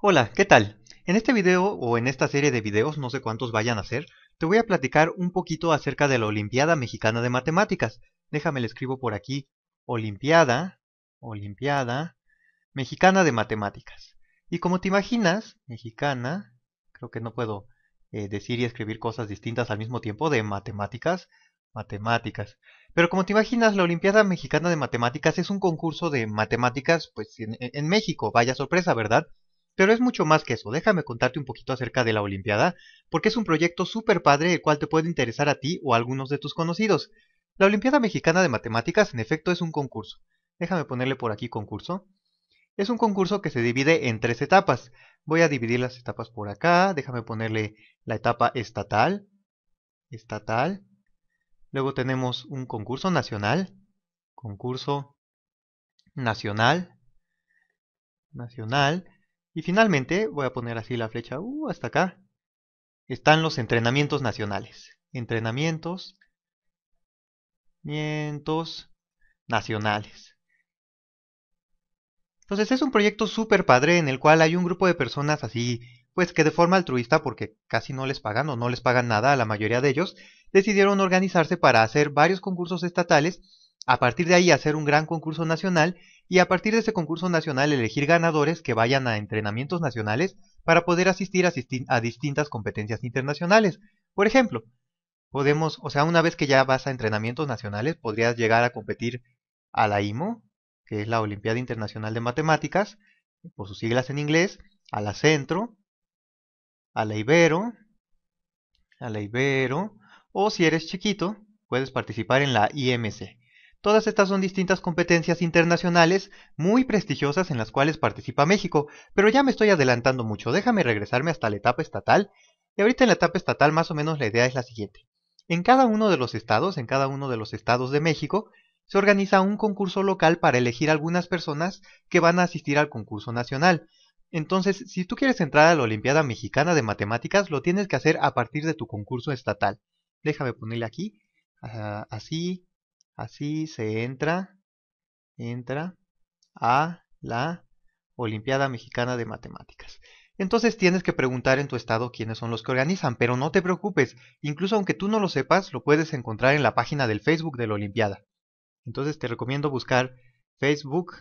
Hola, ¿qué tal? En este video o en esta serie de videos, no sé cuántos vayan a ser, te voy a platicar un poquito acerca de la Olimpiada Mexicana de Matemáticas. Déjame le escribo por aquí, Olimpiada, Olimpiada Mexicana de Matemáticas. Y como te imaginas, mexicana, creo que no puedo eh, decir y escribir cosas distintas al mismo tiempo de matemáticas, matemáticas. Pero como te imaginas, la Olimpiada Mexicana de Matemáticas es un concurso de matemáticas pues en México, vaya sorpresa, ¿verdad? Pero es mucho más que eso. Déjame contarte un poquito acerca de la Olimpiada, porque es un proyecto súper padre el cual te puede interesar a ti o a algunos de tus conocidos. La Olimpiada Mexicana de Matemáticas, en efecto, es un concurso. Déjame ponerle por aquí concurso. Es un concurso que se divide en tres etapas. Voy a dividir las etapas por acá. Déjame ponerle la etapa estatal. Estatal. Luego tenemos un concurso nacional. Concurso nacional. Nacional. Y finalmente, voy a poner así la flecha uh, hasta acá, están los entrenamientos nacionales. Entrenamientos nacionales. Entonces es un proyecto súper padre en el cual hay un grupo de personas así, pues que de forma altruista, porque casi no les pagan o no les pagan nada a la mayoría de ellos, decidieron organizarse para hacer varios concursos estatales, a partir de ahí hacer un gran concurso nacional y a partir de ese concurso nacional elegir ganadores que vayan a entrenamientos nacionales para poder asistir a, distintas competencias internacionales. Por ejemplo, podemos, o sea, una vez que ya vas a entrenamientos nacionales, podrías llegar a competir a la IMO, que es la Olimpiada Internacional de Matemáticas, por sus siglas en inglés, a la Centro, a la Ibero, a la Ibero, o si eres chiquito, puedes participar en la IMC, Todas estas son distintas competencias internacionales muy prestigiosas en las cuales participa México, pero ya me estoy adelantando mucho, déjame regresarme hasta la etapa estatal. Y ahorita en la etapa estatal más o menos la idea es la siguiente. En cada uno de los estados, en cada uno de los estados de México, se organiza un concurso local para elegir algunas personas que van a asistir al concurso nacional. Entonces, si tú quieres entrar a la Olimpiada Mexicana de Matemáticas, lo tienes que hacer a partir de tu concurso estatal. Déjame ponerle aquí, ah, así, Así se entra, entra a la Olimpiada Mexicana de Matemáticas. Entonces tienes que preguntar en tu estado quiénes son los que organizan, pero no te preocupes, incluso aunque tú no lo sepas, lo puedes encontrar en la página del Facebook de la Olimpiada. Entonces te recomiendo buscar Facebook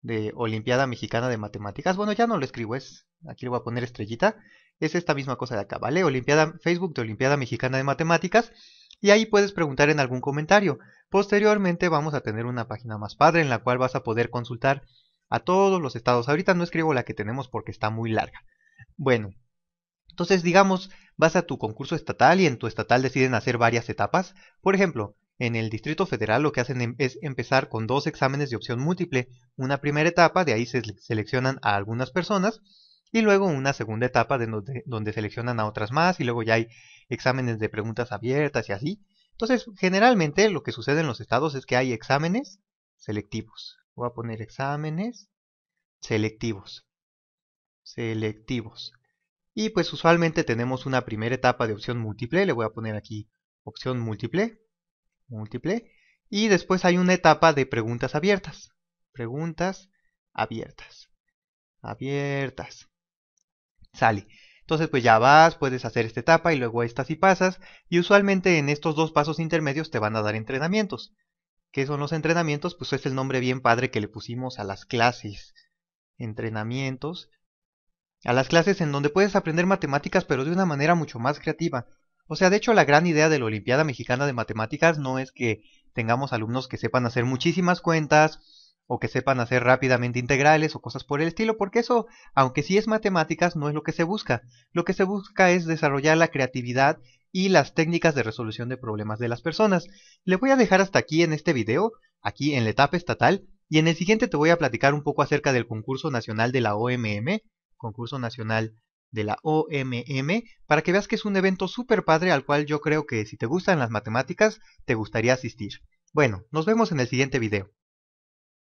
de Olimpiada Mexicana de Matemáticas. Bueno, ya no lo escribo, es aquí le voy a poner estrellita. Es esta misma cosa de acá, ¿vale? Olimpiada, Facebook de Olimpiada Mexicana de Matemáticas y ahí puedes preguntar en algún comentario. Posteriormente vamos a tener una página más padre en la cual vas a poder consultar a todos los estados. Ahorita no escribo la que tenemos porque está muy larga. Bueno, entonces digamos, vas a tu concurso estatal y en tu estatal deciden hacer varias etapas. Por ejemplo, en el Distrito Federal lo que hacen em, es empezar con dos exámenes de opción múltiple. Una primera etapa, de ahí se seleccionan a algunas personas y luego una segunda etapa donde, donde seleccionan a otras más y luego ya hay exámenes de preguntas abiertas y así. Entonces, generalmente lo que sucede en los estados es que hay exámenes selectivos. Voy a poner exámenes selectivos. Selectivos. Y pues usualmente tenemos una primera etapa de opción múltiple. Le voy a poner aquí opción múltiple. Múltiple. Y después hay una etapa de preguntas abiertas. Preguntas abiertas. Abiertas sale. Entonces pues ya vas, puedes hacer esta etapa y luego estas y pasas, y usualmente en estos dos pasos intermedios te van a dar entrenamientos. ¿Qué son los entrenamientos? Pues es el nombre bien padre que le pusimos a las clases. Entrenamientos. A las clases en donde puedes aprender matemáticas pero de una manera mucho más creativa. O sea, de hecho la gran idea de la Olimpiada Mexicana de Matemáticas no es que tengamos alumnos que sepan hacer muchísimas cuentas, o que sepan hacer rápidamente integrales o cosas por el estilo, porque eso, aunque sí es matemáticas, no es lo que se busca. Lo que se busca es desarrollar la creatividad y las técnicas de resolución de problemas de las personas. Le voy a dejar hasta aquí en este video, aquí en la etapa estatal, y en el siguiente te voy a platicar un poco acerca del concurso nacional de la OMM, concurso nacional de la OMM, para que veas que es un evento súper padre al cual yo creo que si te gustan las matemáticas, te gustaría asistir. Bueno, nos vemos en el siguiente video.